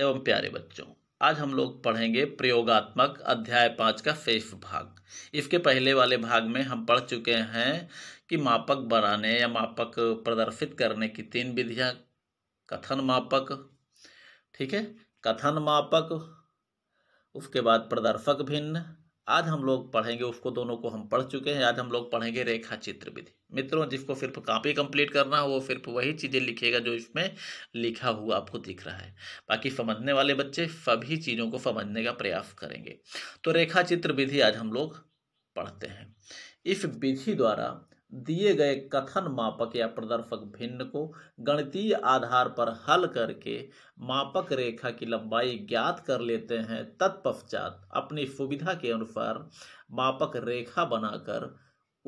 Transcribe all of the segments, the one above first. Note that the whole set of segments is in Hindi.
एवं प्यारे बच्चों आज हम लोग पढ़ेंगे प्रयोगात्मक अध्याय पाँच का फेफ भाग इसके पहले वाले भाग में हम पढ़ चुके हैं कि मापक बनाने या मापक प्रदर्शित करने की तीन विधियां कथन मापक ठीक है कथन मापक उसके बाद प्रदर्शक भिन्न आज हम लोग पढ़ेंगे उसको दोनों को हम पढ़ चुके हैं आज हम लोग पढ़ेंगे रेखा चित्र विधि मित्रों जिसको सिर्फ कापी कंप्लीट करना हो वो सिर्फ वही चीज़ें लिखेगा जो इसमें लिखा हुआ आपको दिख रहा है बाकी समझने वाले बच्चे सभी चीज़ों को समझने का प्रयास करेंगे तो रेखा चित्र विधि आज हम लोग पढ़ते हैं इस विधि द्वारा दिए गए कथन मापक या प्रदर्शक भिन्न को गणितीय आधार पर हल करके मापक रेखा की लंबाई ज्ञात कर लेते हैं तत्पश्चात अपनी सुविधा के अनुसार मापक रेखा बनाकर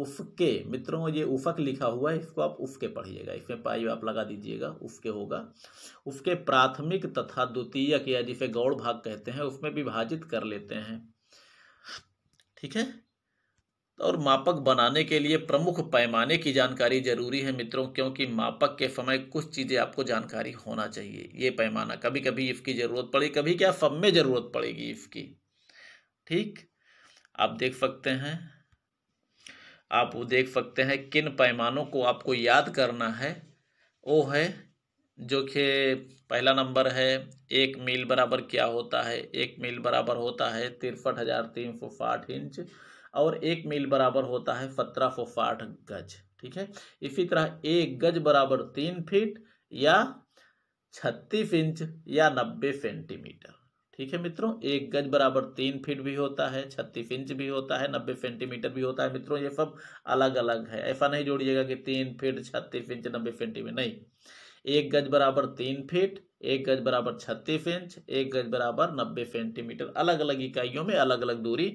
उफके मित्रों ये उफक लिखा हुआ है इसको आप उफके पढ़िएगा इसमें पाई आप लगा दीजिएगा उफके होगा उसके प्राथमिक तथा द्वितीयक या जिसे गौड़ भाग कहते हैं उसमें विभाजित कर लेते हैं ठीक है और मापक बनाने के लिए प्रमुख पैमाने की जानकारी जरूरी है मित्रों क्योंकि मापक के समय कुछ चीज़ें आपको जानकारी होना चाहिए ये पैमाना कभी कभी इफ़ की ज़रूरत पड़ेगी कभी क्या फम में ज़रूरत पड़ेगी इफ़ की ठीक आप देख सकते हैं आप वो देख सकते हैं किन पैमानों को आपको याद करना है वो है जो कि पहला नंबर है एक मील बराबर क्या होता है एक मील बराबर होता है तिरसठ हज़ार तीन सौ साठ इंच और एक मील बराबर होता है सत्रह सौ साठ गज ठीक है इसी तरह एक गज बराबर तीन फीट या छत्तीस इंच या नब्बे सेंटीमीटर ठीक है मित्रों एक गज बराबर तीन फीट भी होता है छत्तीस इंच भी होता है नब्बे सेंटीमीटर भी होता है मित्रों ये सब अलग अलग है ऐसा नहीं जोड़िएगा कि तीन फीट छत्तीस इंच नब्बे सेंटीमीटर नहीं एक गज बराबर तीन फीट एक गज बराबर छत्तीस इंच एक गज बराबर नब्बे सेंटीमीटर अलग अलग इकाइयों में अलग अलग दूरी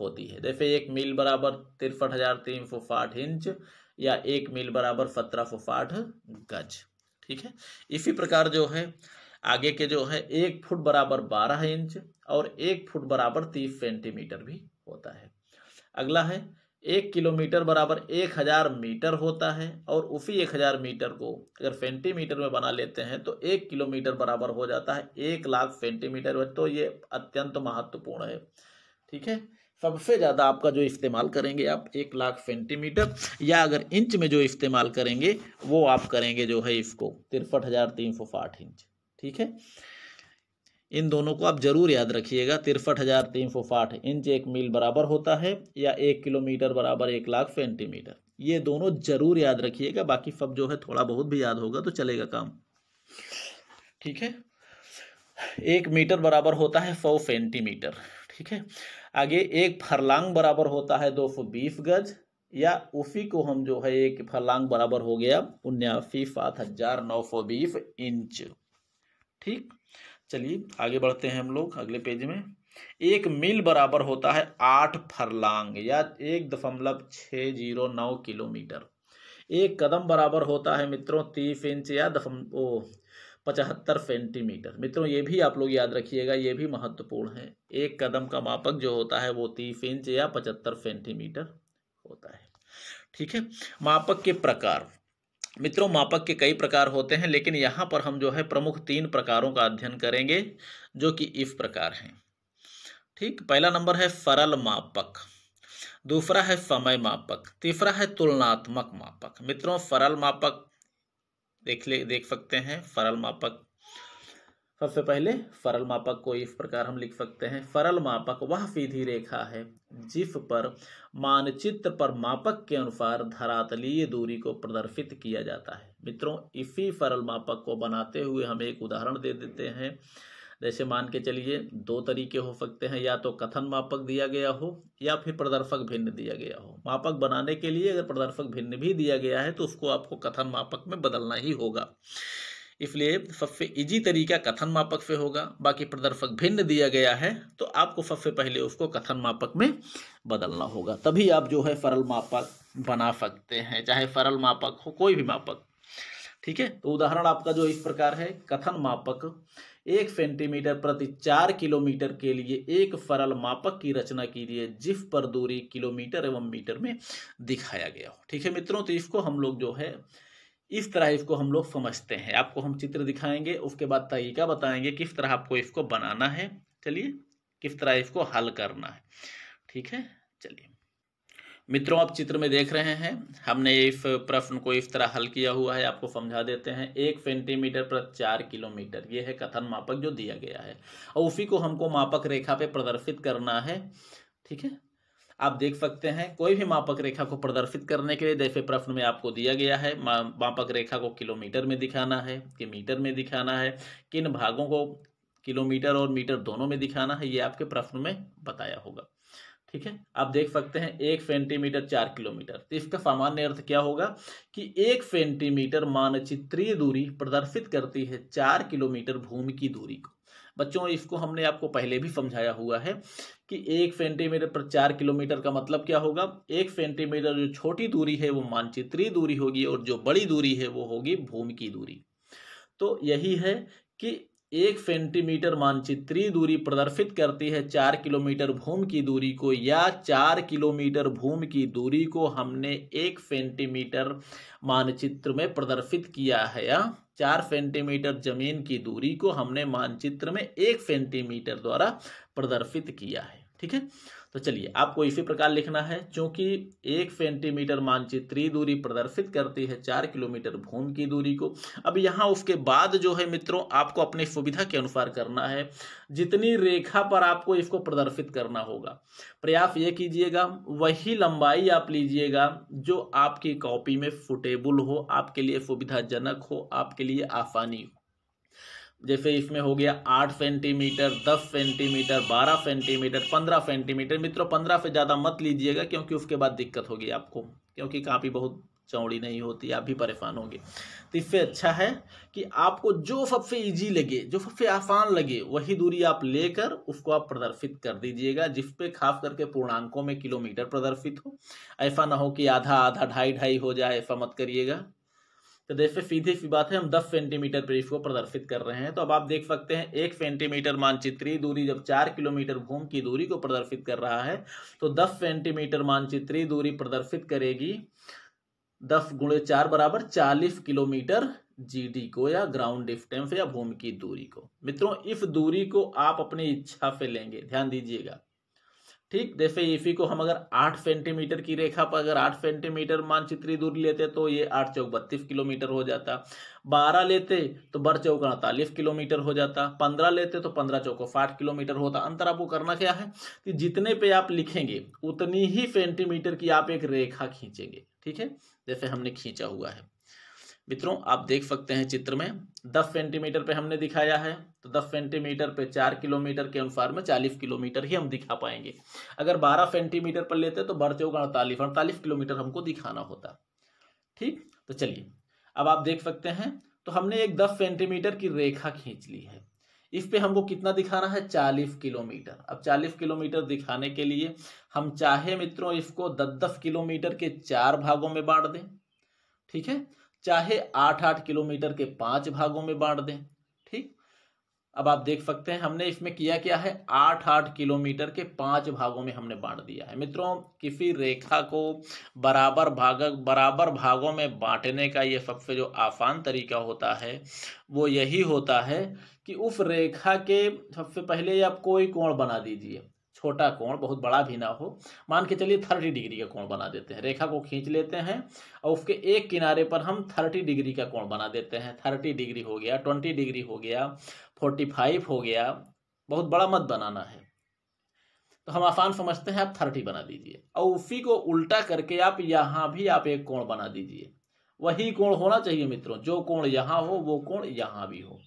होती है जैसे एक मील बराबर तिरसठ हजार तीन सौ साठ इंच या एक मील बराबर सत्रह सौ साठ गज ठीक है इसी प्रकार जो है आगे के जो है एक फुट बराबर बारह इंच और एक फुट बराबर तीस सेंटीमीटर भी होता है अगला है एक किलोमीटर बराबर एक हज़ार मीटर होता है और उसी एक हज़ार मीटर को अगर सेंटीमीटर में बना लेते हैं तो एक किलोमीटर बराबर हो जाता है एक लाख सेंटीमीटर तो ये अत्यंत महत्वपूर्ण है ठीक है सबसे ज़्यादा आपका जो इस्तेमाल करेंगे आप एक लाख सेंटीमीटर या अगर इंच में जो इस्तेमाल करेंगे वो आप करेंगे जो है इसको तिरपठ हज़ार तीन सौ साठ इंच ठीक है इन दोनों को आप ज़रूर याद रखिएगा तिरपठ हज़ार तीन सौ साठ इंच एक मील बराबर होता है या एक किलोमीटर बराबर एक लाख सेंटीमीटर ये दोनों ज़रूर याद रखिएगा बाकी सब जो है थोड़ा बहुत भी याद होगा तो चलेगा काम ठीक है एक मीटर बराबर होता है सौ सेंटीमीटर ठीक है आगे एक फरलांग बराबर होता है दो सौ बीस गज या उफी को हम जो है एक फरलांग बराबर हो गया उन्यासी सात हजार नौ सौ बीस इंच ठीक चलिए आगे बढ़ते हैं हम लोग अगले पेज में एक मील बराबर होता है आठ फरलांग या एक दशमलव छः जीरो नौ किलोमीटर एक कदम बराबर होता है मित्रों तीस इंच या दशम ओ पचहत्तर सेंटीमीटर मित्रों ये भी आप लोग याद रखिएगा ये भी महत्वपूर्ण है एक कदम का मापक जो होता है वो तीस इंच या पचहत्तर सेंटीमीटर होता है ठीक है मापक के प्रकार मित्रों मापक के कई प्रकार होते हैं लेकिन यहाँ पर हम जो है प्रमुख तीन प्रकारों का अध्ययन करेंगे जो कि इस प्रकार हैं ठीक पहला नंबर है सरल मापक दूसरा है समय मापक तीसरा है तुलनात्मक मापक मित्रों सरल मापक देख ले देख सकते हैं फरल मापक सबसे पहले फरल मापक को इस प्रकार हम लिख सकते हैं फरल मापक वह सीधी रेखा है जिस पर मानचित्र पर मापक के अनुसार धरातलीय दूरी को प्रदर्शित किया जाता है मित्रों इसी फरल मापक को बनाते हुए हम एक उदाहरण दे देते हैं जैसे तो मान के चलिए दो तरीके हो सकते हैं या तो कथन मापक दिया गया हो या फिर प्रदर्शक भिन्न दिया गया हो मापक बनाने के लिए अगर प्रदर्शक भिन्न भी दिया गया है तो उसको आपको कथन मापक में बदलना ही होगा इसलिए सबसे इजी तरीका कथन मापक से होगा बाकी प्रदर्शक भिन्न दिया गया है तो आपको सबसे पहले उसको कथन मापक में बदलना होगा तभी आप जो है सरल मापक बना सकते हैं चाहे सरल मापक हो कोई भी मापक ठीक है तो उदाहरण आपका जो इस प्रकार है कथन मापक एक सेंटीमीटर प्रति चार किलोमीटर के लिए एक फरल मापक की रचना कीजिए जिस पर दूरी किलोमीटर एवं मीटर में दिखाया गया हो ठीक है मित्रों तो इसको हम लोग जो है इस तरह इसको हम लोग समझते हैं आपको हम चित्र दिखाएंगे उसके बाद तरीका बताएंगे किस तरह आपको इसको बनाना है चलिए किस तरह इसको हल करना है ठीक है चलिए मित्रों आप चित्र में देख रहे हैं हमने इस प्रश्न को इस तरह हल किया हुआ है आपको समझा देते हैं एक सेंटीमीटर प्रति चार किलोमीटर ये है कथन मापक जो दिया गया है और उसी को हमको मापक रेखा पे प्रदर्शित करना है ठीक है आप देख सकते हैं कोई भी मापक रेखा को प्रदर्शित करने के लिए जैसे प्रश्न में आपको दिया गया है मापक रेखा को किलोमीटर में दिखाना है कि मीटर में दिखाना है किन भागों को किलोमीटर और मीटर दोनों में दिखाना है ये आपके प्रश्न में बताया होगा ठीक है आप देख सकते हैं एक सेंटीमीटर चार किलोमीटर तो इसका सामान्य अर्थ क्या होगा कि एक सेंटीमीटर मानचित्रीय दूरी प्रदर्शित करती है चार किलोमीटर भूमि की दूरी को बच्चों इसको हमने आपको पहले भी समझाया हुआ है कि एक सेंटीमीटर पर चार किलोमीटर का मतलब क्या होगा एक सेंटीमीटर जो छोटी दूरी है वो मानचित्रीय दूरी होगी और जो बड़ी दूरी है वो होगी भूमि की दूरी तो यही है कि एक सेंटीमीटर मानचित्रीय दूरी प्रदर्शित करती है चार किलोमीटर भूमि की दूरी को या चार किलोमीटर भूमि की दूरी को हमने एक सेंटीमीटर मानचित्र में प्रदर्शित किया है या चार सेंटीमीटर जमीन की दूरी को हमने मानचित्र में एक सेंटीमीटर द्वारा प्रदर्शित किया है ठीक है तो चलिए आपको इसी प्रकार लिखना है चूंकि एक सेंटीमीटर मानचित्री दूरी प्रदर्शित करती है चार किलोमीटर भूमि की दूरी को अब यहाँ उसके बाद जो है मित्रों आपको अपनी सुविधा के अनुसार करना है जितनी रेखा पर आपको इसको प्रदर्शित करना होगा प्रयास ये कीजिएगा वही लंबाई आप लीजिएगा जो आपकी कॉपी में फुटेबल हो आपके लिए सुविधाजनक हो आपके लिए आसानी हो जैसे इसमें हो गया आठ सेंटीमीटर दस सेंटीमीटर बारह सेंटीमीटर पंद्रह सेंटीमीटर मित्रों पंद्रह से ज़्यादा मत लीजिएगा क्योंकि उसके बाद दिक्कत होगी आपको क्योंकि काफी बहुत चौड़ी नहीं होती आप भी परेशान होंगे तो इससे अच्छा है कि आपको जो सबसे इजी लगे जो सबसे आसान लगे वही दूरी आप लेकर उसको आप प्रदर्शित कर दीजिएगा जिसपे खास करके पूर्णांकों में किलोमीटर प्रदर्शित हो ऐसा ना हो कि आधा आधा ढाई ढाई हो जाए ऐसा मत करिएगा तो दोस्तों सीधी सी बात है हम 10 सेंटीमीटर पर इसको प्रदर्शित कर रहे हैं तो अब आप देख सकते हैं एक सेंटीमीटर मानचित्री दूरी जब चार किलोमीटर घूम की दूरी को प्रदर्शित कर रहा है तो दस सेंटीमीटर मानचित्री दूरी प्रदर्शित करेगी दस गुणे चार बराबर चालीस किलोमीटर जीडी को या ग्राउंड डिस्टेंस या भूमि की दूरी को मित्रों इस दूरी को आप अपनी इच्छा से लेंगे ध्यान दीजिएगा ठीक जैसे एफी को हम अगर आठ सेंटीमीटर की रेखा पर अगर आठ सेंटीमीटर मानचित्री दूर लेते तो ये आठ चौक बत्तीस किलोमीटर हो जाता बारह लेते तो बर चौक अड़तालीस किलोमीटर हो जाता पंद्रह लेते तो पंद्रह चौक साठ किलोमीटर होता अंतर आपको करना क्या है कि जितने पे आप लिखेंगे उतनी ही सेंटीमीटर की आप एक रेखा खींचेंगे ठीक है जैसे हमने खींचा हुआ है मित्रों आप देख सकते हैं चित्र में दस सेंटीमीटर पे हमने दिखाया है तो दस सेंटीमीटर पे चार किलोमीटर के अनुसार में चालीस किलोमीटर ही हम दिखा पाएंगे अगर बारह सेंटीमीटर पर लेते तो बढ़ते होगा अड़तालीस अड़तालीस किलोमीटर हमको दिखाना होता ठीक तो चलिए अब आप देख सकते हैं तो हमने एक दस सेंटीमीटर की रेखा खींच ली है इस पे हमको कितना दिखाना है चालीस किलोमीटर अब चालीस किलोमीटर दिखाने के लिए हम चाहे मित्रों इसको दस दस किलोमीटर के चार भागों में बांट दें ठीक है चाहे आठ आठ किलोमीटर के पांच भागों में बांट दें ठीक अब आप देख सकते हैं हमने इसमें किया क्या है आठ आठ किलोमीटर के पांच भागों में हमने बांट दिया है मित्रों किसी रेखा को बराबर भाग बराबर भागों में बांटने का ये सबसे जो आसान तरीका होता है वो यही होता है कि उस रेखा के सबसे पहले आप कोई कोण बना दीजिए छोटा कोण बहुत बड़ा भी ना हो मान के चलिए थर्टी डिग्री का कोण बना देते हैं रेखा को खींच लेते हैं और उसके एक किनारे पर हम थर्टी डिग्री का कोण बना देते हैं थर्टी डिग्री हो गया ट्वेंटी डिग्री हो गया फोर्टी फाइव हो गया बहुत बड़ा मत बनाना है तो हम आसान समझते हैं आप थर्टी बना दीजिए और उसी को उल्टा करके आप यहाँ भी आप एक कोण बना दीजिए वही कोण होना चाहिए मित्रों जो कोण यहाँ हो वो कोण यहाँ भी हो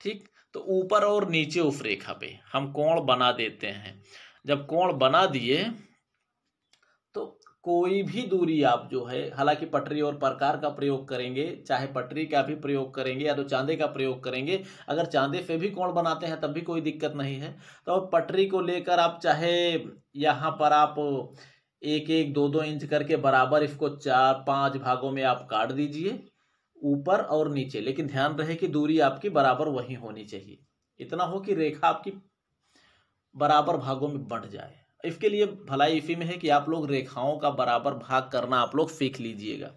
ठीक तो ऊपर और नीचे उस रेखा पे हम कोण बना देते हैं जब कोण बना दिए तो कोई भी दूरी आप जो है हालांकि पटरी और प्रकार का प्रयोग करेंगे चाहे पटरी का भी प्रयोग करेंगे या तो चांदे का प्रयोग करेंगे अगर चांदे से भी कोण बनाते हैं तब भी कोई दिक्कत नहीं है तो पटरी को लेकर आप चाहे यहाँ पर आप एक एक दो दो इंच करके बराबर इसको चार पाँच भागों में आप काट दीजिए ऊपर और नीचे लेकिन ध्यान रहे कि दूरी आपकी बराबर वही होनी चाहिए इतना हो कि रेखा आपकी बराबर भागों में बंट जाए इसके लिए भलाई इसी में है कि आप लोग रेखाओं का बराबर भाग करना आप लोग सीख लीजिएगा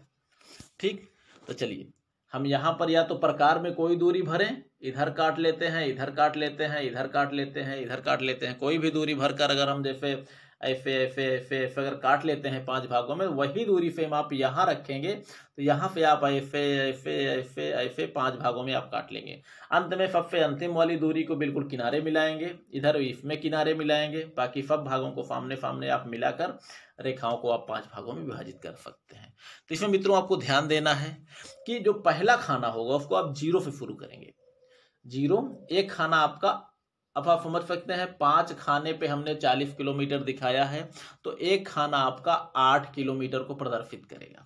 ठीक तो चलिए हम यहाँ पर या तो प्रकार में कोई दूरी भरें इधर काट लेते हैं इधर काट लेते हैं इधर काट लेते हैं इधर काट लेते हैं कोई भी दूरी भरकर अगर हम जैसे फे फे फे फे अगर काट लेते हैं पांच भागों में वही दूरी फेम आप यहाँ रखेंगे तो यहाँ पे आप ऐफे ऐफे ऐफे ऐफे पांच भागों में आप काट लेंगे अंत में फे अंतिम वाली दूरी को बिल्कुल किनारे मिलाएंगे इधर इफ में किनारे मिलाएंगे बाकी फप भागों को सामने सामने आप मिलाकर रेखाओं को आप पांच भागों में विभाजित कर सकते हैं तो इसमें मित्रों आपको ध्यान देना है कि जो पहला खाना होगा उसको आप जीरो से शुरू करेंगे जीरो एक खाना आपका अब आप समझ सकते हैं पांच खाने पे हमने चालीस किलोमीटर दिखाया है तो एक खाना आपका आठ किलोमीटर को प्रदर्शित करेगा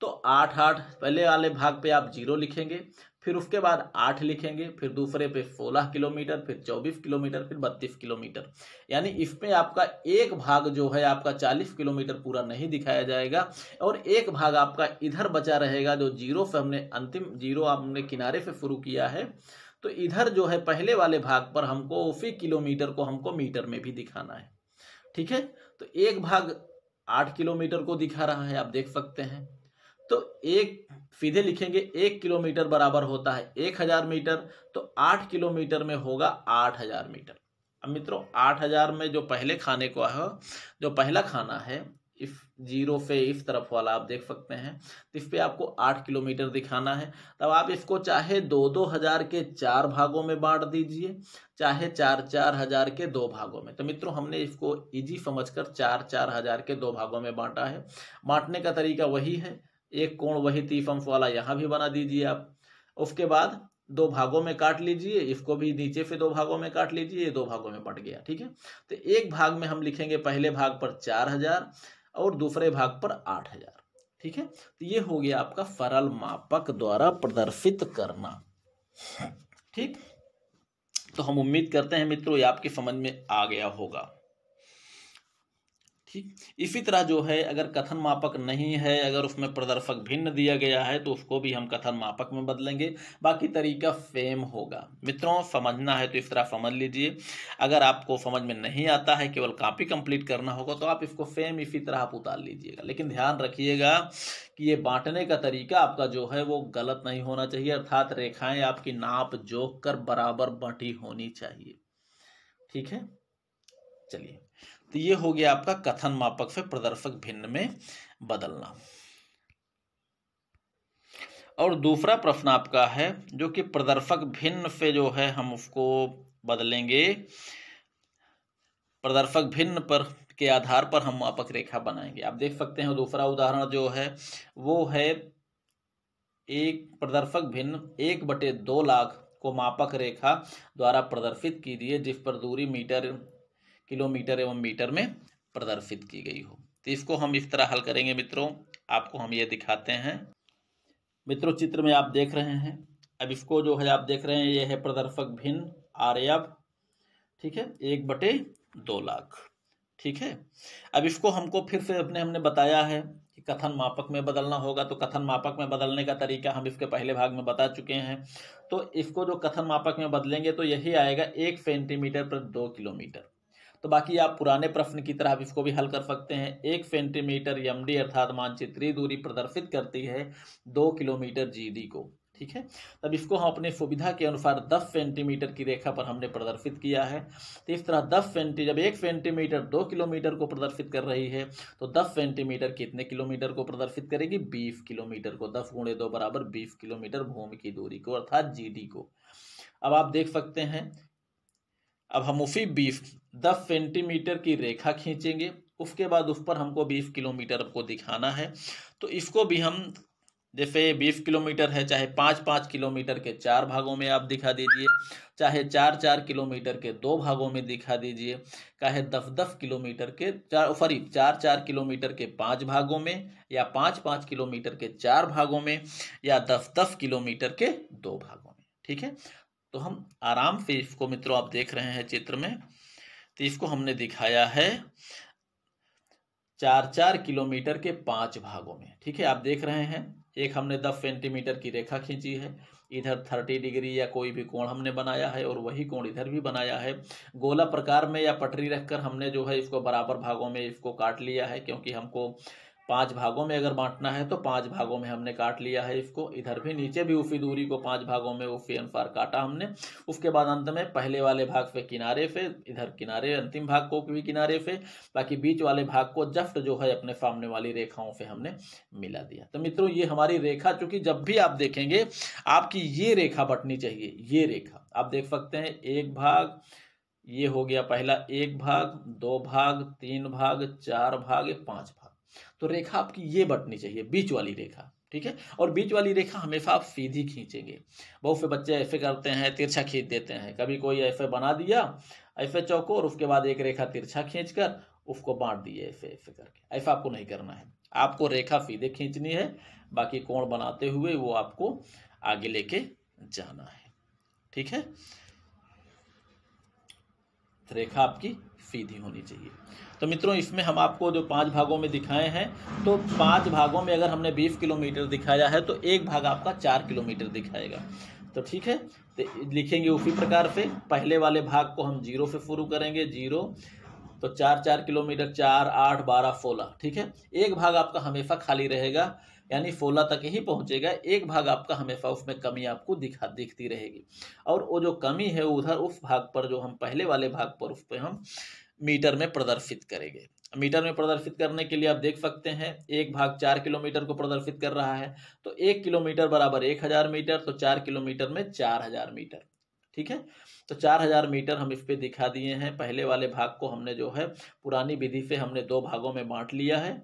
तो आठ आठ पहले वाले भाग पे आप जीरो लिखेंगे फिर उसके बाद आठ लिखेंगे फिर दूसरे पे सोलह किलोमीटर फिर चौबीस किलोमीटर फिर बत्तीस किलोमीटर यानी इसमें आपका एक भाग जो है आपका चालीस किलोमीटर पूरा नहीं दिखाया जाएगा और एक भाग आपका इधर बचा रहेगा जो जीरो से हमने अंतिम जीरो आपने किनारे से शुरू किया है तो इधर जो है पहले वाले भाग पर हमको फी किलोमीटर को हमको मीटर में भी दिखाना है ठीक है तो एक भाग आठ किलोमीटर को दिखा रहा है आप देख सकते हैं तो एक सीधे लिखेंगे एक किलोमीटर बराबर होता है एक हजार मीटर तो आठ किलोमीटर में होगा आठ हजार मीटर अब मित्रों आठ हजार में जो पहले खाने को है जो पहला खाना है इफ जीरो पे इफ तरफ वाला आप देख सकते हैं तो इस पे आपको आठ किलोमीटर दिखाना है तब आप इसको चाहे दो दो हजार के चार भागों में बांट दीजिए चाहे चार चार हजार के दो भागों में तो मित्रों हमने इसको इजी समझकर चार चार हजार के दो भागों में बांटा है बांटने का तरीका वही है एक कोण वही तीफ अंश वाला यहाँ भी बना दीजिए आप उसके बाद दो भागों में काट लीजिए इसको भी नीचे से दो भागों में काट लीजिए ये दो भागों में बट गया ठीक है तो एक भाग में हम लिखेंगे पहले भाग पर चार हजार और दूसरे भाग पर आठ हजार ठीक है तो ये हो गया आपका फरल मापक द्वारा प्रदर्शित करना ठीक तो हम उम्मीद करते हैं मित्रों ये आपके समझ में आ गया होगा ठीक इसी तरह जो है अगर कथन मापक नहीं है अगर उसमें प्रदर्शक भिन्न दिया गया है तो उसको भी हम कथन मापक में बदलेंगे बाकी तरीका फेम होगा मित्रों समझना है तो इस तरह समझ लीजिए अगर आपको समझ में नहीं आता है केवल कापी कंप्लीट करना होगा तो आप इसको फेम इसी तरह आप उतार लीजिएगा लेकिन ध्यान रखिएगा कि ये बांटने का तरीका आपका जो है वो गलत नहीं होना चाहिए अर्थात रेखाएं आपकी नाप जोक कर बराबर बांटी होनी चाहिए ठीक है चलिए तो ये हो गया आपका कथन मापक से प्रदर्शक भिन्न में बदलना और दूसरा प्रश्न आपका है जो कि प्रदर्शक भिन्न से जो है हम उसको बदलेंगे प्रदर्शक भिन्न पर के आधार पर हम मापक रेखा बनाएंगे आप देख सकते हैं दूसरा उदाहरण जो है वो है एक प्रदर्शक भिन्न एक बटे दो लाख को मापक रेखा द्वारा प्रदर्शित की दिए जिस पर दूरी मीटर किलोमीटर एवं मीटर में प्रदर्शित की गई हो तो इसको हम इस तरह हल करेंगे मित्रों आपको हम ये दिखाते हैं मित्रों चित्र में आप देख रहे हैं अब इसको जो है आप देख रहे हैं ये है प्रदर्शक भिन्न आर ठीक है एक बटे दो लाख ठीक है अब इसको हमको फिर से अपने हमने बताया है कि कथन मापक में बदलना होगा तो कथन मापक में बदलने का तरीका हम इसके पहले भाग में बता चुके हैं तो इसको जो कथन मापक में बदलेंगे तो यही आएगा एक सेंटीमीटर पर दो किलोमीटर तो बाकी आप पुराने प्रश्न की तरह इसको भी हल कर सकते हैं एक सेंटीमीटर एम अर्थात मानचित्री दूरी प्रदर्शित करती है दो किलोमीटर जी को ठीक है तब इसको हम अपने सुविधा के अनुसार 10 सेंटीमीटर की रेखा पर हमने प्रदर्शित किया है तो इस तरह 10 सेंटी जब एक सेंटीमीटर दो किलोमीटर को प्रदर्शित कर रही है तो 10 सेंटीमीटर कितने किलोमीटर को प्रदर्शित करेगी 20 किलोमीटर को 10 गुणे दो बराबर 20 किलोमीटर भूमि की दूरी को अर्थात जी को अब आप देख सकते हैं अब हम उसी बीफ दस सेंटीमीटर की रेखा खींचेंगे उसके बाद उस पर हमको बीस किलोमीटर को दिखाना है तो इसको भी हम जैसे बीस किलोमीटर है चाहे पाँच पाँच किलोमीटर के चार भागों में आप दिखा दीजिए चाहे चार चार किलोमीटर के दो भागों में दिखा दीजिए चाहे दस दस किलोमीटर के चार सॉरी चार चार किलोमीटर के पाँच भागों में या पाँच पाँच किलोमीटर के चार भागों में या दस दस किलोमीटर के दो भागों में ठीक है तो हम आराम से इसको मित्रों आप देख रहे हैं चित्र में तो इसको हमने दिखाया है चार चार किलोमीटर के पांच भागों में ठीक है आप देख रहे हैं एक हमने दस सेंटीमीटर की रेखा खींची है इधर थर्टी डिग्री या कोई भी कोण हमने बनाया है और वही कोण इधर भी बनाया है गोला प्रकार में या पटरी रखकर हमने जो है इसको बराबर भागों में इसको काट लिया है क्योंकि हमको पांच भागों में अगर बांटना है तो पांच भागों में हमने काट लिया है इसको इधर भी नीचे भी उफी दूरी को पांच भागों में उफी अनुसार काटा हमने उसके बाद अंत में पहले वाले भाग पे किनारे पे इधर किनारे अंतिम भाग को भी किनारे पे बाकी बीच वाले भाग को जफ्ट जो है अपने सामने वाली रेखाओं से हमने मिला दिया तो मित्रों ये हमारी रेखा चूंकि जब भी आप देखेंगे आपकी ये रेखा बटनी चाहिए ये रेखा आप देख सकते हैं एक भाग ये हो गया पहला एक भाग दो भाग तीन भाग चार भाग पांच भाग तो रेखा आपकी ये बटनी चाहिए बीच वाली रेखा ठीक है और बीच वाली रेखा हमेशा आप सीधी खींचेंगे बहुत से बच्चे ऐसे करते हैं तिरछा खींच देते हैं कभी कोई ऐसे बना दिया ऐसे चौको और उसके बाद एक रेखा तिरछा खींच कर उसको बांट दिए ऐसे ऐसे करके ऐसा आपको नहीं करना है आपको रेखा सीधे खींचनी है बाकी कोण बनाते हुए वो आपको आगे लेके जाना है ठीक है रेखा आपकी सीधी होनी चाहिए तो मित्रों इसमें हम आपको जो पाँच भागों में दिखाए हैं तो पाँच भागों में अगर हमने बीस किलोमीटर दिखाया है तो एक भाग आपका चार किलोमीटर दिखाएगा तो ठीक है तो लिखेंगे उसी प्रकार से पहले वाले भाग को हम जीरो से शुरू करेंगे जीरो तो चार चार किलोमीटर चार आठ बारह सोलह ठीक है एक भाग आपका हमेशा खाली रहेगा यानी सोलह तक ही पहुंचेगा एक भाग आपका हमेशा उसमें कमी आपको दिखा दिखती रहेगी और वो जो कमी है उधर उस भाग पर जो हम पहले वाले भाग पर उस पर हम मीटर में प्रदर्शित करेंगे मीटर में प्रदर्शित करने के लिए आप देख सकते हैं एक भाग चार किलोमीटर को प्रदर्शित कर रहा है तो एक किलोमीटर बराबर एक हजार मीटर तो चार किलोमीटर में चार हजार मीटर ठीक है तो चार हजार मीटर हम इस पे दिखा दिए हैं पहले वाले भाग को हमने जो है पुरानी विधि से हमने दो भागों में बांट लिया है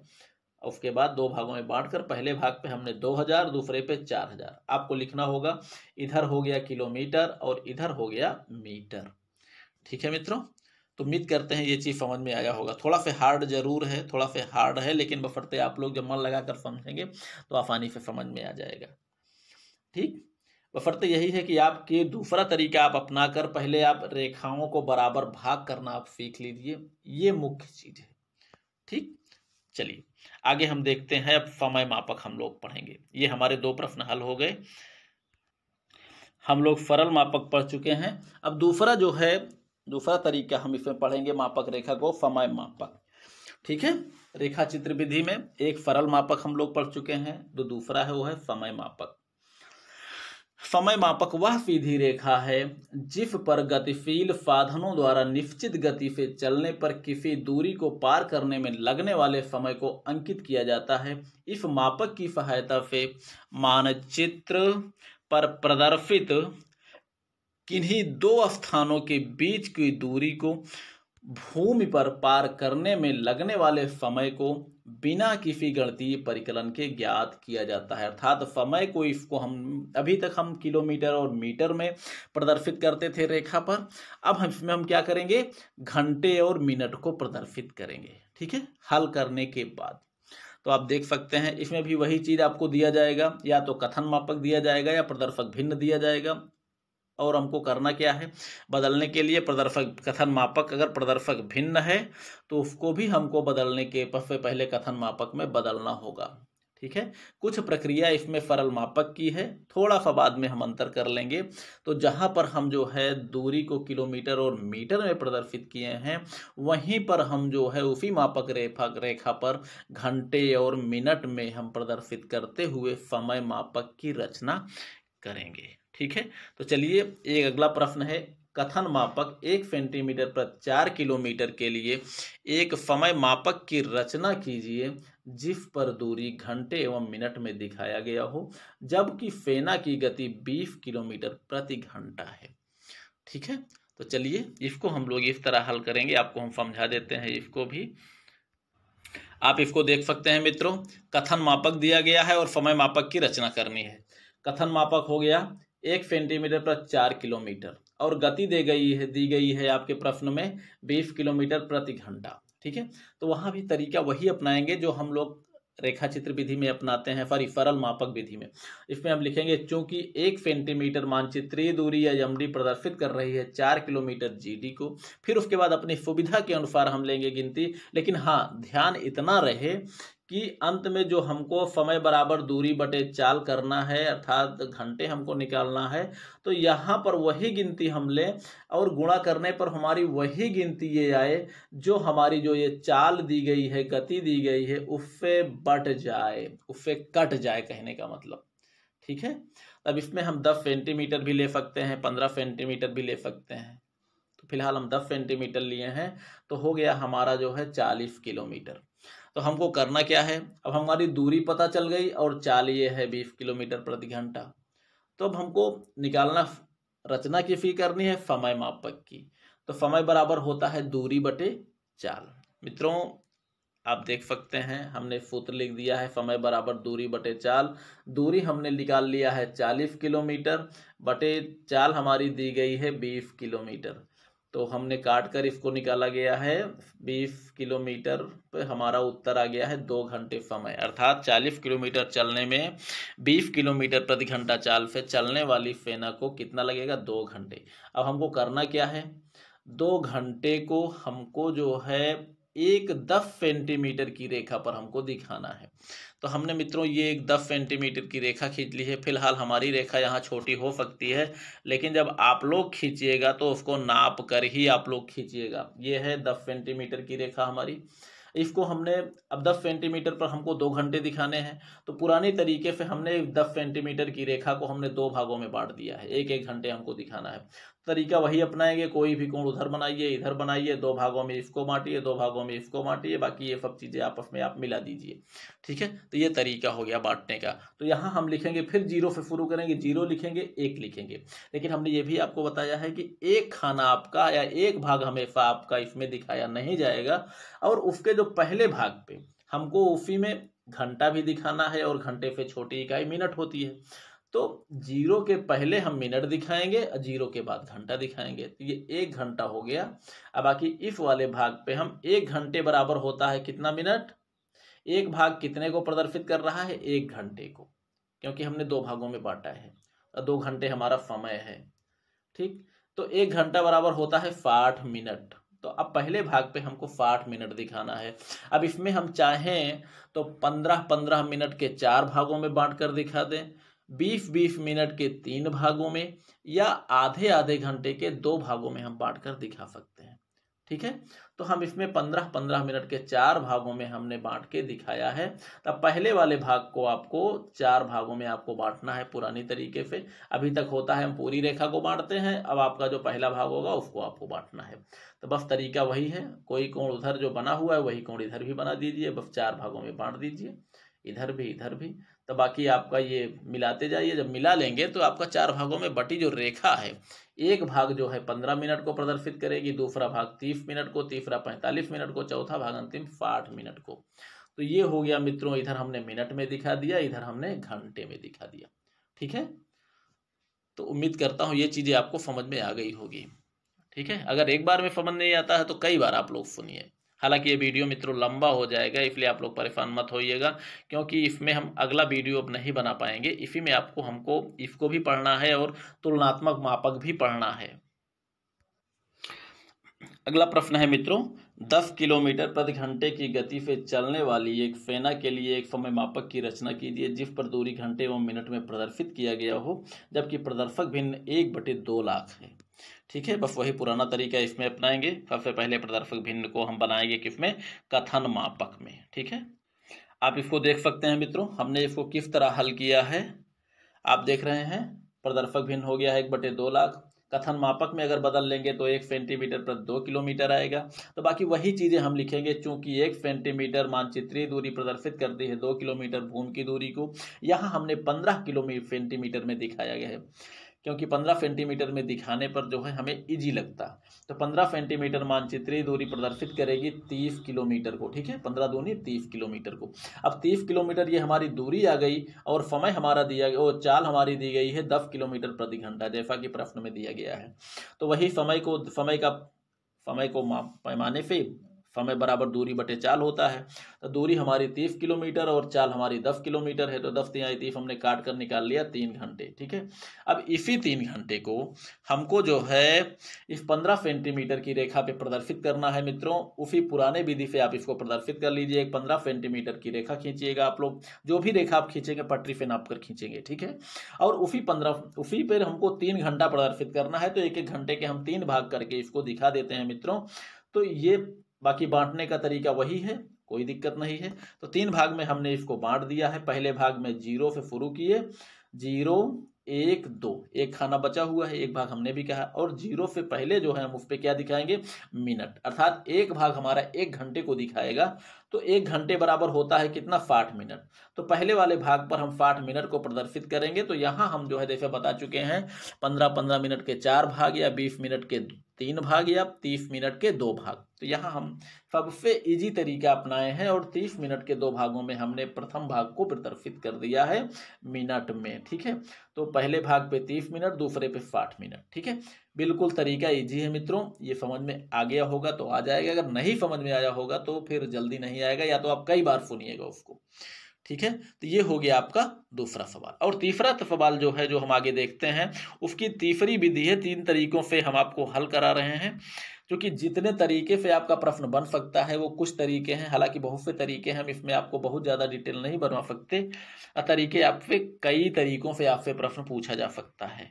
उसके बाद दो भागों में बांट पहले भाग पे हमने दो दूसरे पे चार आपको लिखना होगा इधर हो गया किलोमीटर और इधर हो गया मीटर ठीक है मित्रों तो उम्मीद करते हैं ये चीज़ समझ में आया होगा थोड़ा से हार्ड जरूर है थोड़ा से हार्ड है लेकिन बफरते आप लोग जब मन लगा कर समझेंगे तो आसानी से समझ में आ जाएगा ठीक बफरते यही है कि आपके दूसरा तरीका आप अपना कर पहले आप रेखाओं को बराबर भाग करना आप सीख लीजिए ये मुख्य चीज़ है ठीक चलिए आगे हम देखते हैं अब समय मापक हम लोग पढ़ेंगे ये हमारे दो प्रश्न हल हो गए हम लोग सरल मापक पढ़ चुके हैं अब दूसरा जो है दूसरा तरीका हम इसमें पढ़ेंगे मापक रेखा को समय मापक ठीक है रेखा चित्र विधि में एक फरल मापक हम लोग पढ़ चुके हैं जो दूसरा है वो है समय मापक समय मापक वह सीधी रेखा है जिस पर गतिशील साधनों द्वारा निश्चित गति से चलने पर किसी दूरी को पार करने में लगने वाले समय को अंकित किया जाता है इस मापक की सहायता से मानचित्र पर प्रदर्शित किन्हीं दो स्थानों के बीच की दूरी को भूमि पर पार करने में लगने वाले समय को बिना किसी गणतीय परिकलन के ज्ञात किया जाता है अर्थात समय को इसको हम अभी तक हम किलोमीटर और मीटर में प्रदर्शित करते थे रेखा पर अब हम इसमें हम क्या करेंगे घंटे और मिनट को प्रदर्शित करेंगे ठीक है हल करने के बाद तो आप देख सकते हैं इसमें भी वही चीज़ आपको दिया जाएगा या तो कथन मापक दिया जाएगा या प्रदर्शक भिन्न दिया जाएगा और हमको करना क्या है बदलने के लिए प्रदर्शक कथन मापक अगर प्रदर्शक भिन्न है तो उसको भी हमको बदलने के पहले कथन मापक में बदलना होगा ठीक है कुछ प्रक्रिया इसमें सरल मापक की है थोड़ा सा बाद में हम अंतर कर लेंगे तो जहाँ पर हम जो है दूरी को किलोमीटर और मीटर में प्रदर्शित किए हैं वहीं पर हम जो है उसी मापक रेखा रेखा पर घंटे और मिनट में हम प्रदर्शित करते हुए समय मापक की रचना करेंगे ठीक है तो चलिए एक अगला प्रश्न है कथन मापक एक सेंटीमीटर पर चार किलोमीटर के लिए एक समय मापक की रचना कीजिए जिस पर दूरी घंटे एवं मिनट में दिखाया गया हो जबकि फेना की गति बीस किलोमीटर प्रति घंटा है ठीक है तो चलिए इसको हम लोग इस तरह हल करेंगे आपको हम समझा देते हैं इसको भी आप इसको देख सकते हैं मित्रों कथन मापक दिया गया है और समय मापक की रचना करनी है कथन मापक हो गया एक सेंटीमीटर पर चार किलोमीटर और गति दे गई है दी गई है आपके प्रश्न में बीस किलोमीटर प्रति घंटा ठीक है तो वहाँ भी तरीका वही अपनाएंगे जो हम लोग रेखा चित्र विधि में अपनाते हैं सॉरी फरल मापक विधि में इसमें हम लिखेंगे चूंकि एक सेंटीमीटर मानचित्रीय दूरी या एमडी प्रदर्शित कर रही है चार किलोमीटर जीडी को फिर उसके बाद अपनी सुविधा के अनुसार हम लेंगे गिनती लेकिन हाँ ध्यान इतना रहे कि अंत में जो हमको समय बराबर दूरी बटे चाल करना है अर्थात घंटे हमको निकालना है तो यहाँ पर वही गिनती हम लें और गुणा करने पर हमारी वही गिनती ये आए जो हमारी जो ये चाल दी गई है गति दी गई है उफ़े बट जाए उफ़े कट जाए कहने का मतलब ठीक है अब इसमें हम दस सेंटीमीटर भी ले सकते हैं पंद्रह सेंटीमीटर भी ले सकते हैं तो फिलहाल हम दस सेंटीमीटर लिए हैं तो हो गया हमारा जो है चालीस किलोमीटर तो हमको करना क्या है अब हमारी दूरी पता चल गई और चाल ये है बीस किलोमीटर प्रति घंटा तो अब हमको निकालना रचना की फी करनी है समय मापक की तो समय बराबर होता है दूरी बटे चाल मित्रों आप देख सकते हैं हमने सूत्र लिख दिया है समय बराबर दूरी बटे चाल दूरी हमने निकाल लिया है चालीस किलोमीटर बटे चाल हमारी दी गई है बीस किलोमीटर तो हमने काट कर इसको निकाला गया है बीस किलोमीटर पे हमारा उत्तर आ गया है दो घंटे समय अर्थात चालीस किलोमीटर चलने में बीस किलोमीटर प्रति घंटा चाल से चलने वाली सेना को कितना लगेगा दो घंटे अब हमको करना क्या है दो घंटे को हमको जो है एक दस सेंटीमीटर की रेखा पर हमको दिखाना है तो हमने मित्रों ये एक दस सेंटीमीटर की रेखा खींच ली है फिलहाल हमारी रेखा यहाँ छोटी हो सकती है लेकिन जब आप लोग खींचिएगा तो उसको नाप कर ही आप लोग खींचिएगा ये है दस सेंटीमीटर की रेखा हमारी इसको हमने अब दस सेंटीमीटर पर हमको दो घंटे दिखाने हैं तो पुराने तरीके से हमने दस सेंटीमीटर की रेखा को हमने दो भागों में बांट दिया है एक एक घंटे हमको दिखाना है तरीका वही अपनाएंगे कोई भी कोण उधर बनाइए इधर बनाइए दो भागों में इसको बांटिए दो भागों में इसको बांटिए बाकी ये सब चीज़ें आपस में आप मिला दीजिए ठीक है तो ये तरीका हो गया बांटने का तो यहाँ हम लिखेंगे फिर जीरो से शुरू करेंगे जीरो लिखेंगे एक लिखेंगे लेकिन हमने ये भी आपको बताया है कि एक खाना आपका या एक भाग हमेशा आपका इसमें दिखाया नहीं जाएगा और उसके जो पहले भाग पे हमको उसी में घंटा भी दिखाना है और घंटे पे छोटी इकाई मिनट होती है तो जीरो के पहले हम मिनट दिखाएंगे और जीरो के बाद घंटा दिखाएंगे तो ये एक घंटा हो गया अब बाकी इफ वाले भाग पे हम एक घंटे बराबर होता है कितना मिनट एक भाग कितने को प्रदर्शित कर रहा है एक घंटे को क्योंकि हमने दो भागों में बांटा है तो दो घंटे हमारा समय है ठीक तो एक घंटा बराबर होता है साठ मिनट तो अब पहले भाग पे हमको साठ मिनट दिखाना है अब इसमें हम चाहें तो पंद्रह पंद्रह मिनट के चार भागों में बांट कर दिखा दें बीस बीस मिनट के तीन भागों में या आधे आधे घंटे के दो भागों में हम बांट कर दिखा सकते हैं ठीक है तो हम इसमें पंद्रह पंद्रह मिनट के चार भागों में हमने बांट के दिखाया है तब पहले वाले भाग को आपको चार भागों में आपको बांटना है पुरानी तरीके से अभी तक होता है हम पूरी रेखा को बांटते हैं अब आपका जो पहला भाग होगा उसको आपको बांटना है तो बस तरीका वही है कोई कोण उधर जो बना हुआ है वही कोण इधर भी बना दीजिए बस चार भागों में बांट दीजिए इधर भी इधर भी तो बाकी आपका ये मिलाते जाइए जब मिला लेंगे तो आपका चार भागों में बटी जो रेखा है एक भाग जो है पंद्रह मिनट को प्रदर्शित करेगी दूसरा भाग तीस मिनट को तीसरा पैंतालीस मिनट को चौथा भाग अंतिम साठ मिनट को तो ये हो गया मित्रों इधर हमने मिनट में दिखा दिया इधर हमने घंटे में दिखा दिया ठीक है तो उम्मीद करता हूँ ये चीज़ें आपको समझ में आ गई होगी ठीक है अगर एक बार में समझ नहीं आता है तो कई बार आप लोग सुनिए हालांकि ये वीडियो मित्रों लंबा हो जाएगा इसलिए आप लोग परेशान मत होइएगा क्योंकि इसमें हम अगला वीडियो अब नहीं बना पाएंगे इसी में आपको हमको इसको भी पढ़ना है और तुलनात्मक मापक भी पढ़ना है अगला प्रश्न है मित्रों दस किलोमीटर प्रति घंटे की गति से चलने वाली एक सेना के लिए एक समय मापक की रचना कीजिए जिस पर दूरी घंटे व मिनट में प्रदर्शित किया गया हो जबकि प्रदर्शक भिन्न एक बटे दो लाख है ठीक है बस वही पुराना तरीका इसमें अपनाएंगे सबसे पहले प्रदर्शक भिन्न को हम बनाएंगे किसमें कथन मापक में ठीक है आप इसको देख सकते हैं मित्रों हमने इसको किस तरह हल किया है आप देख रहे हैं प्रदर्शक भिन्न हो गया है एक बटे दो लाख कथन मापक में अगर बदल लेंगे तो एक सेंटीमीटर पर दो किलोमीटर आएगा तो बाकी वही चीज़ें हम लिखेंगे चूंकि एक सेंटीमीटर मानचित्रीय दूरी प्रदर्शित करती है दो किलोमीटर भूमि की दूरी को यहाँ हमने पंद्रह किलोमीटर सेंटीमीटर में दिखाया गया है क्योंकि 15 सेंटीमीटर में दिखाने पर जो है हमें इजी लगता तो 15 सेंटीमीटर मानचित्री दूरी प्रदर्शित करेगी 30 किलोमीटर को ठीक है 15 दूनी 30 किलोमीटर को अब 30 किलोमीटर ये हमारी दूरी आ गई और समय हमारा दिया गया और चाल हमारी दी गई है 10 किलोमीटर प्रति घंटा जैसा कि प्रश्न में दिया गया है तो वही समय को समय का समय को पैमाने से समय बराबर दूरी बटे चाल होता है तो दूरी हमारी तीस किलोमीटर और चाल हमारी दस किलोमीटर है तो दस तिहाई तीस हमने काट कर निकाल लिया तीन घंटे ठीक है अब इसी तीन घंटे को हमको जो है इस पंद्रह सेंटीमीटर की रेखा पे प्रदर्शित करना है मित्रों उसी पुराने विधि से आप इसको प्रदर्शित कर लीजिए एक पंद्रह सेंटीमीटर की रेखा खींचिएगा आप लोग जो भी रेखा आप खींचेंगे पटरी से नाप कर खींचेंगे ठीक है और उसी पंद्रह उसी पर हमको तीन घंटा प्रदर्शित करना है तो एक एक घंटे के हम तीन भाग करके इसको दिखा देते हैं मित्रों तो ये बाकी बांटने का तरीका वही है कोई दिक्कत नहीं है तो तीन भाग में हमने इसको बांट दिया है पहले भाग में जीरो से शुरू किए जीरो एक दो एक खाना बचा हुआ है एक भाग हमने भी कहा और जीरो से पहले जो है हम उस पर क्या दिखाएंगे मिनट अर्थात एक भाग हमारा एक घंटे को दिखाएगा तो एक घंटे बराबर होता है कितना साठ मिनट तो पहले वाले भाग पर हम साठ मिनट को प्रदर्शित करेंगे तो यहाँ हम जो है जैसे बता चुके हैं पंद्रह पंद्रह मिनट के चार भाग या बीस मिनट के तीन भाग या तीस मिनट के दो भाग तो यहाँ हम सबसे इजी तरीका अपनाए हैं और तीस मिनट के दो भागों में हमने प्रथम भाग को प्रदर्शित कर दिया है मिनट में ठीक है तो पहले भाग पे तीस मिनट दूसरे पे साठ मिनट ठीक है बिल्कुल तरीका इजी है मित्रों ये समझ में आ गया होगा तो आ जाएगा अगर नहीं समझ में आया होगा तो फिर जल्दी नहीं आएगा या तो आप कई बार सुनिएगा उसको ठीक है तो ये हो गया आपका दूसरा सवाल और तीसरा सवाल जो है जो हम आगे देखते हैं उसकी तीसरी विधि है तीन तरीकों से हम आपको हल करा रहे हैं क्योंकि जितने तरीके से आपका प्रश्न बन सकता है वो कुछ तरीके हैं हालांकि बहुत से तरीके हैं हम इसमें आपको बहुत ज़्यादा डिटेल नहीं बनवा सकते तरीके आपसे कई तरीकों से आपसे प्रश्न पूछा जा सकता है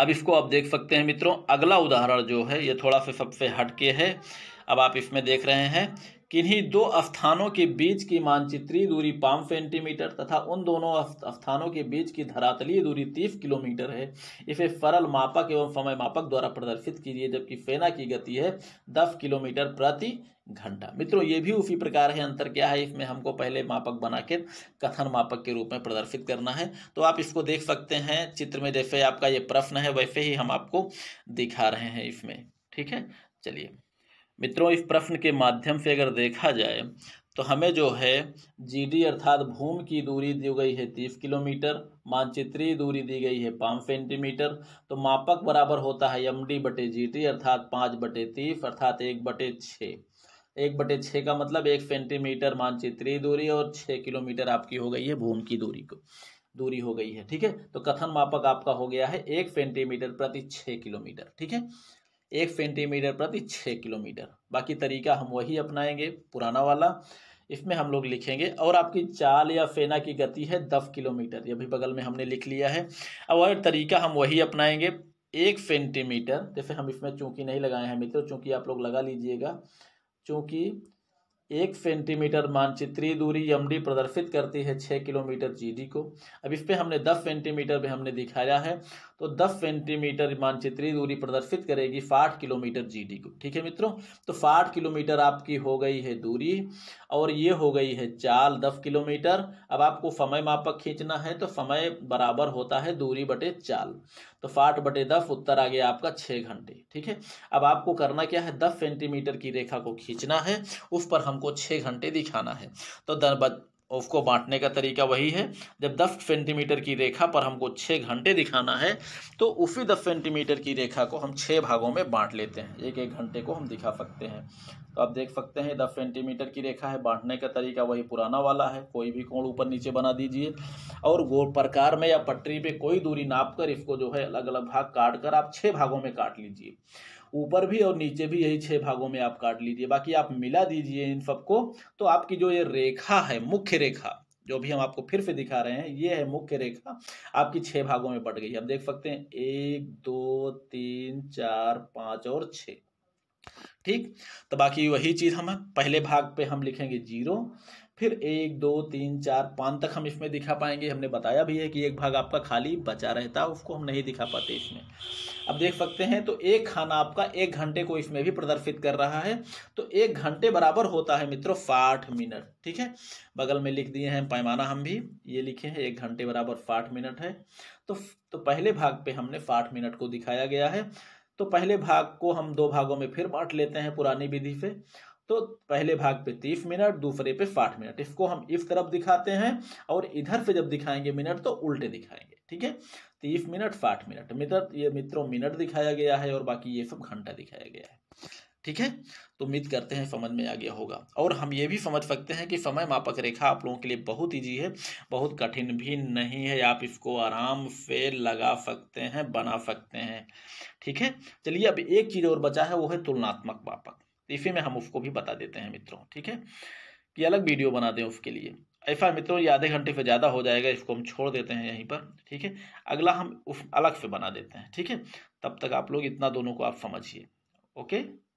अब इसको आप देख सकते हैं मित्रों अगला उदाहरण जो है ये थोड़ा सा सबसे हटके है अब आप इसमें देख रहे हैं किन्हीं दो स्थानों के बीच की मानचित्री दूरी पाँच सेंटीमीटर तथा उन दोनों स्थानों के बीच की धरातलीय दूरी तीस किलोमीटर है इसे सरल मापक एवं समय मापक द्वारा प्रदर्शित कीजिए जबकि फेना की गति है दस किलोमीटर प्रति घंटा मित्रों ये भी उसी प्रकार है अंतर क्या है इसमें हमको पहले मापक बना के कथन मापक के रूप में प्रदर्शित करना है तो आप इसको देख सकते हैं चित्र में जैसे आपका ये प्रश्न है वैसे ही हम आपको दिखा रहे हैं इसमें ठीक है चलिए मित्रों इस प्रश्न के माध्यम से अगर देखा जाए तो हमें जो है जीडी अर्थात भूमि की दूरी दी गई है तीस किलोमीटर मानचित्रीय दूरी दी गई है पाँच सेंटीमीटर तो मापक बराबर होता है एम डी बटे जी टी अर्थात पाँच बटे तीस अर्थात एक बटे छः एक बटे छः का मतलब एक सेंटीमीटर मानचित्रीय दूरी और छः किलोमीटर आपकी हो गई है भूमि की दूरी को दूरी हो गई है ठीक है तो कथन मापक आपका हो गया है एक सेंटीमीटर प्रति छः किलोमीटर ठीक है एक सेंटीमीटर प्रति छः किलोमीटर बाकी तरीका हम वही अपनाएंगे पुराना वाला इसमें हम लोग लिखेंगे और आपकी चाल या फेना की गति है दस किलोमीटर ये भी बगल में हमने लिख लिया है अब और तरीका हम वही अपनाएंगे एक सेंटीमीटर जैसे हम इसमें चूंकि नहीं लगाए हैं मित्रों चूंकि आप लोग लगा लीजिएगा चूँकि एक सेंटीमीटर मानचित्रीय दूरी एम प्रदर्शित करती है छः किलोमीटर जी को अब इस पर हमने दस सेंटीमीटर पर हमने दिखाया है तो 10 सेंटीमीटर मानचित्रीय दूरी प्रदर्शित करेगी 60 किलोमीटर जीडी को ठीक है मित्रों तो 60 किलोमीटर आपकी हो गई है दूरी और ये हो गई है चाल 10 किलोमीटर अब आपको समय मापक खींचना है तो समय बराबर होता है दूरी बटे चाल तो साठ बटे दस उत्तर आ गया आपका छः घंटे ठीक है अब आपको करना क्या है दस सेंटीमीटर की रेखा को खींचना है उस पर हमको छः घंटे दिखाना है तो उसको बांटने का तरीका वही है जब दस सेंटीमीटर की रेखा पर हमको छः घंटे दिखाना है तो उसी दस सेंटीमीटर की रेखा को हम छः भागों में बांट लेते हैं एक एक घंटे को हम दिखा सकते हैं तो आप देख सकते हैं दस सेंटीमीटर की रेखा है बांटने का तरीका वही पुराना वाला है कोई भी कोण ऊपर नीचे बना दीजिए और गो प्रकार में या पटरी पर कोई दूरी नाप कर इसको जो है अलग अलग भाग काट कर आप छः भागों में काट लीजिए ऊपर भी और नीचे भी यही छह भागों में आप काट लीजिए बाकी आप मिला दीजिए इन सबको तो आपकी जो ये रेखा है मुख्य रेखा जो भी हम आपको फिर से दिखा रहे हैं ये है मुख्य रेखा आपकी छह भागों में बट गई आप देख सकते हैं एक दो तीन चार पांच और छ ठीक तो बाकी वही चीज़ हम पहले भाग पे हम लिखेंगे जीरो फिर एक दो तीन चार पांच तक हम इसमें दिखा पाएंगे हमने बताया भी है कि एक भाग आपका खाली बचा रहता है उसको हम नहीं दिखा पाते इसमें अब देख सकते हैं तो एक खाना आपका एक घंटे को इसमें भी प्रदर्शित कर रहा है तो एक घंटे बराबर होता है मित्रों साठ मिनट ठीक है बगल में लिख दिए हैं पैमाना हम भी ये लिखे हैं एक घंटे बराबर साठ मिनट है तो तो पहले भाग पे हमने साठ मिनट को दिखाया गया है तो पहले भाग को हम दो भागों में फिर बांट लेते हैं पुरानी विधि से तो पहले भाग पे तीस मिनट दूसरे पे साठ मिनट इसको हम इस तरफ दिखाते हैं और इधर से जब दिखाएंगे मिनट तो उल्टे दिखाएंगे ठीक है तीस मिनट साठ मिनट मित्र ये मित्रों मिनट दिखाया गया है और बाकी ये सब घंटा दिखाया गया है ठीक है तो उम्मीद करते हैं समझ में आ गया होगा और हम ये भी समझ सकते हैं कि समय मापक रेखा आप लोगों के लिए बहुत ईजी है बहुत कठिन भी नहीं है आप इसको आराम से लगा सकते हैं बना सकते हैं ठीक है चलिए अब एक चीज़ और बचा है वो है तुलनात्मक मापक इसी में हम उसको भी बता देते हैं मित्रों ठीक है कि अलग वीडियो बना दें उसके लिए ऐसा मित्रों ये आधे घंटे से ज़्यादा हो जाएगा इसको हम छोड़ देते हैं यहीं पर ठीक है अगला हम उस अलग से बना देते हैं ठीक है तब तक आप लोग इतना दोनों को आप समझिए ओके